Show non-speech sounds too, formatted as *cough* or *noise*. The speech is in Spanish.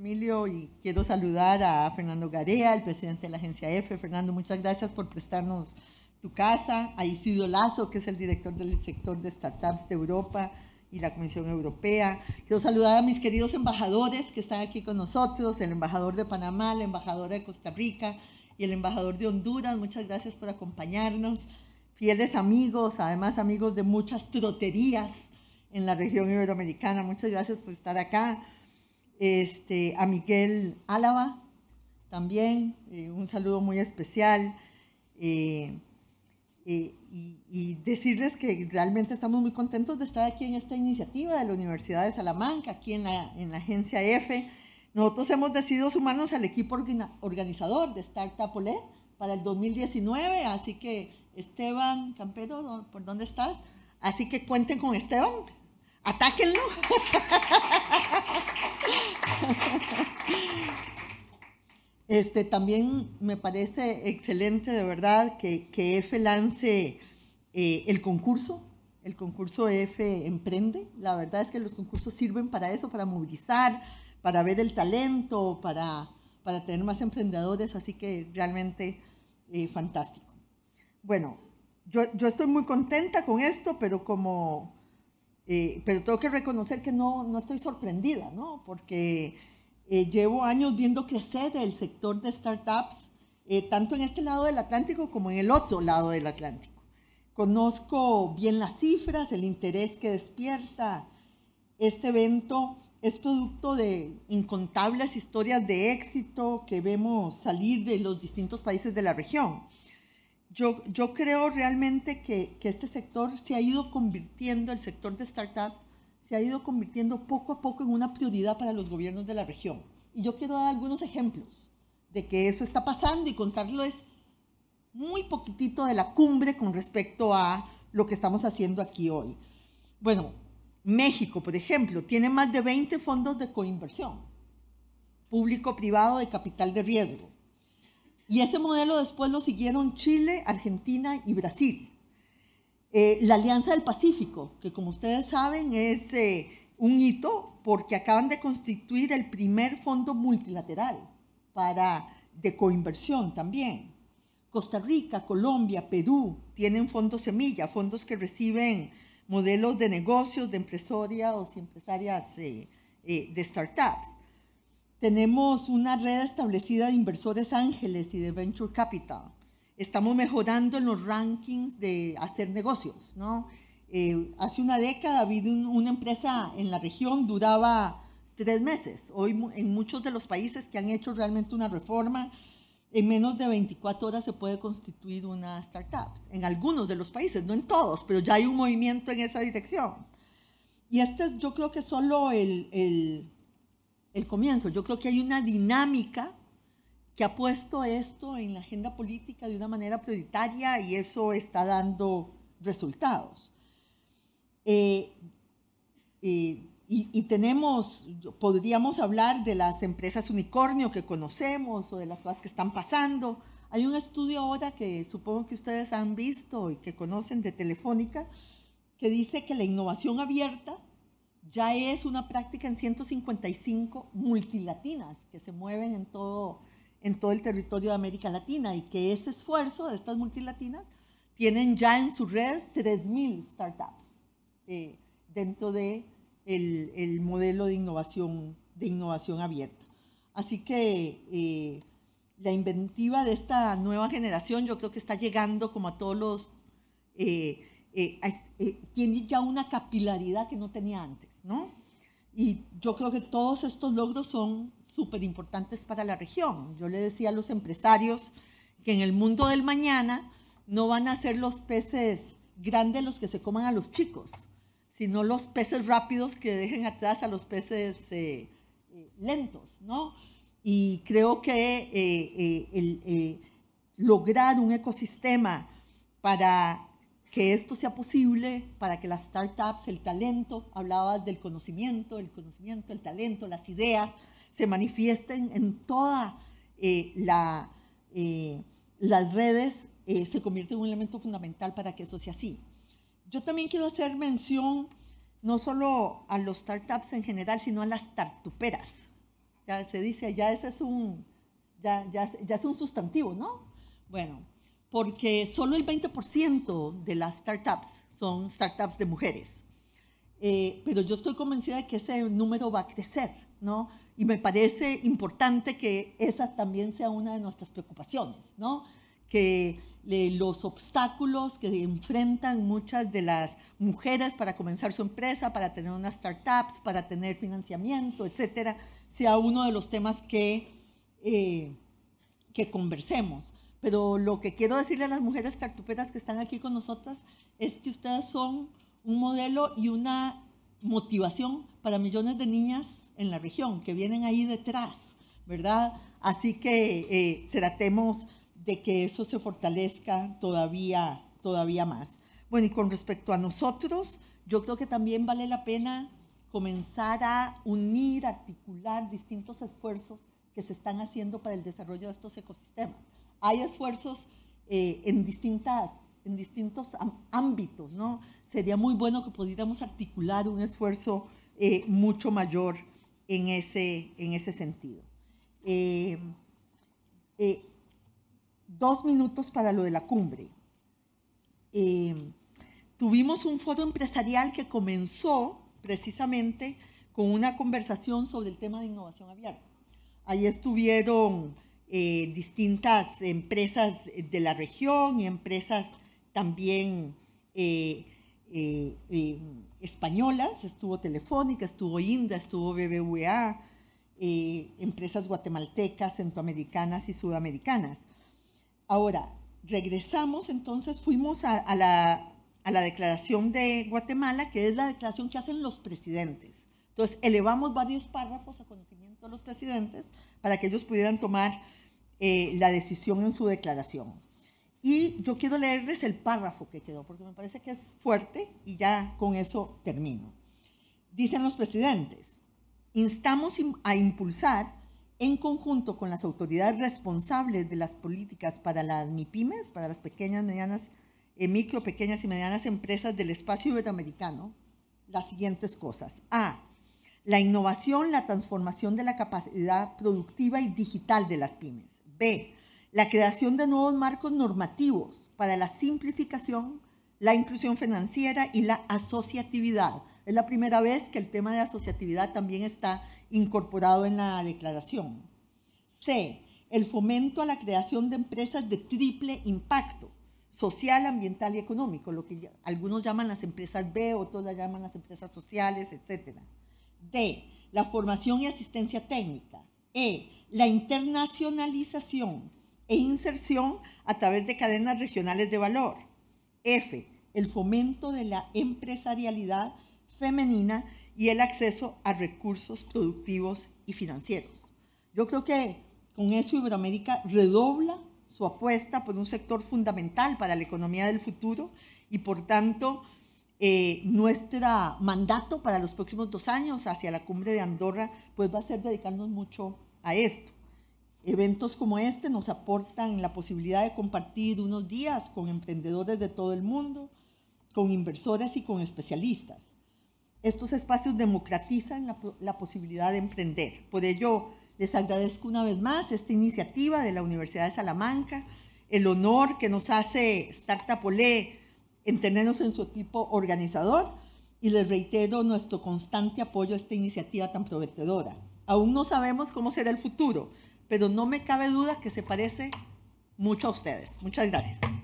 Emilio, y quiero saludar a Fernando Garea, el presidente de la agencia EFE. Fernando, muchas gracias por prestarnos tu casa. A Isidio Lazo, que es el director del sector de startups de Europa y la Comisión Europea. Quiero saludar a mis queridos embajadores que están aquí con nosotros, el embajador de Panamá, el embajador de Costa Rica y el embajador de Honduras. Muchas gracias por acompañarnos. Fieles amigos, además amigos de muchas troterías en la región iberoamericana. Muchas gracias por estar acá este, a Miguel Álava también, eh, un saludo muy especial. Eh, eh, y, decirles que realmente estamos muy contentos de estar aquí en esta iniciativa de la Universidad de Salamanca, aquí en la, en la agencia F. Nosotros hemos decidido sumarnos al equipo organizador de Startup OLE para el 2019, así que Esteban Campero, ¿por dónde estás? Así que cuenten con Esteban, atáquenlo. *laughs* *laughs* Este, también me parece excelente, de verdad, que, que lance eh, el concurso, el concurso EFE Emprende. La verdad es que los concursos sirven para eso, para movilizar, para ver el talento, para, para tener más emprendedores, así que realmente eh, fantástico. Bueno, yo, yo, estoy muy contenta con esto, pero como, eh, pero tengo que reconocer que no, no estoy sorprendida, ¿no? Porque eh, llevo años viendo crecer el sector de startups, eh, tanto en este lado del Atlántico como en el otro lado del Atlántico. Conozco bien las cifras, el interés que despierta. Este evento es producto de incontables historias de éxito que vemos salir de los distintos países de la región yo, creo realmente que, este sector se ha ido convirtiendo, el sector de startups, se ha ido convirtiendo poco a poco en una prioridad para los gobiernos de la región. Y yo quiero dar algunos ejemplos de que eso está pasando y contarlo es muy poquitito de la cumbre con respecto a lo que estamos haciendo aquí hoy. Bueno, México, por ejemplo, tiene más de 20 fondos de coinversión, público-privado de capital de riesgo. Y ese modelo después lo siguieron Chile, Argentina y Brasil. Eh, la Alianza del Pacífico, que como ustedes saben es eh, un hito porque acaban de constituir el primer fondo multilateral para, de coinversión también. Costa Rica, Colombia, Perú tienen fondos semilla, fondos que reciben modelos de negocios de empresarios y empresarias eh, de startups. Tenemos una red establecida de inversores ángeles y de venture capital. Estamos mejorando en los rankings de hacer negocios, ¿no? Eh, hace una década había una empresa en la región, duraba tres meses. Hoy en muchos de los países que han hecho realmente una reforma, en menos de 24 horas se puede constituir una startup. En algunos de los países, no en todos, pero ya hay un movimiento en esa dirección. Y este es, yo creo que solo el el comienzo. Yo creo que hay una dinámica que ha puesto esto en la agenda política de una manera prioritaria y eso está dando resultados. Eh, eh, y, y, tenemos, podríamos hablar de las empresas unicornio que conocemos o de las cosas que están pasando. Hay un estudio ahora que supongo que ustedes han visto y que conocen de Telefónica que dice que la innovación abierta ya es una práctica en 155 multilatinas que se mueven en todo, el territorio de América Latina y que ese esfuerzo de estas multilatinas tienen ya en su red 3.000 startups eh, dentro del modelo de innovación, de innovación abierta. Así que eh, la inventiva de esta nueva generación yo creo que está llegando como a todos los... Eh, tiene ya una capilaridad que no tenía antes. Y yo creo que todos estos logros son súper importantes para la región. Yo le decía a los empresarios que en el mundo del mañana no van a ser los peces grandes los que se coman a los chicos, sino los peces rápidos que dejen atrás a los peces eh, lentos, ¿no? Y creo que eh, eh, lograr un ecosistema para que esto sea posible para que las startups, el talento, hablabas del conocimiento, el conocimiento, el talento, las ideas, se manifiesten en todas eh, la, eh, las redes, eh, se convierte en un elemento fundamental para que eso sea así. Yo también quiero hacer mención no solo a los startups en general, sino a las tartuperas. Ya se dice, ya ese es un, ya, ya, ya es un sustantivo, ¿no? Bueno, porque solo el 20% de las startups son startups de mujeres. Eh, pero yo estoy convencida de que ese número va a crecer, ¿no? Y me parece importante que esa también sea una de nuestras preocupaciones, ¿no? Que eh, los obstáculos que enfrentan muchas de las mujeres para comenzar su empresa, para tener unas startups, para tener financiamiento, etcétera, sea uno de los temas que, eh, que conversemos. Pero lo que quiero decirle a las mujeres cartuperas que están aquí con nosotras es que ustedes son un modelo y una motivación para millones de niñas en la región que vienen ahí detrás, ¿verdad? Así que eh, tratemos de que eso se fortalezca todavía, todavía más. Bueno, y con respecto a nosotros, yo creo que también vale la pena comenzar a unir, articular distintos esfuerzos que se están haciendo para el desarrollo de estos ecosistemas hay esfuerzos eh, en distintas en distintos ámbitos, ¿no? Sería muy bueno que pudiéramos articular un esfuerzo eh, mucho mayor en ese, en ese sentido. Eh, dos minutos para lo de la cumbre. tuvimos un foro empresarial que comenzó precisamente con una conversación sobre el tema de innovación abierta. Ahí estuvieron eh, distintas empresas de la región y empresas también eh, eh, españolas, estuvo Telefónica, estuvo Inda, estuvo BBVA, empresas guatemaltecas, centroamericanas y sudamericanas. Ahora, regresamos entonces, fuimos la, a la declaración de Guatemala, que es la declaración que hacen los presidentes entonces, elevamos varios párrafos a conocimiento de los presidentes para que ellos pudieran tomar eh, la decisión en su declaración. Y yo quiero leerles el párrafo que quedó, porque me parece que es fuerte y ya con eso termino. Dicen los presidentes, instamos a impulsar en conjunto con las autoridades responsables de las políticas para las MIPIMES, para las pequeñas, medianas, eh, micro, pequeñas y medianas empresas del espacio iberoamericano, las siguientes cosas. A. La innovación, la transformación de la capacidad productiva y digital de las pymes. B. La creación de nuevos marcos normativos para la simplificación, la inclusión financiera y la asociatividad. Es la primera vez que el tema de asociatividad también está incorporado en la declaración. C. El fomento a la creación de empresas de triple impacto social, ambiental y económico, lo que algunos llaman las empresas B, otros las llaman las empresas sociales, etcétera. D. La formación y asistencia técnica. E. La internacionalización e inserción a través de cadenas regionales de valor. F. El fomento de la empresarialidad femenina y el acceso a recursos productivos y financieros. Yo creo que con eso Iberoamérica redobla su apuesta por un sector fundamental para la economía del futuro y por tanto eh, nuestro mandato para los próximos dos años hacia la cumbre de Andorra, pues va a ser dedicarnos mucho a esto. Eventos como este nos aportan la posibilidad de compartir unos días con emprendedores de todo el mundo, con inversores y con especialistas. Estos espacios democratizan la, posibilidad de emprender. Por ello, les agradezco una vez más esta iniciativa de la Universidad de Salamanca, el honor que nos hace Startup en tenernos en su equipo organizador y les reitero nuestro constante apoyo a esta iniciativa tan prometedora. Aún no sabemos cómo será el futuro, pero no me cabe duda que se parece mucho a ustedes. Muchas gracias.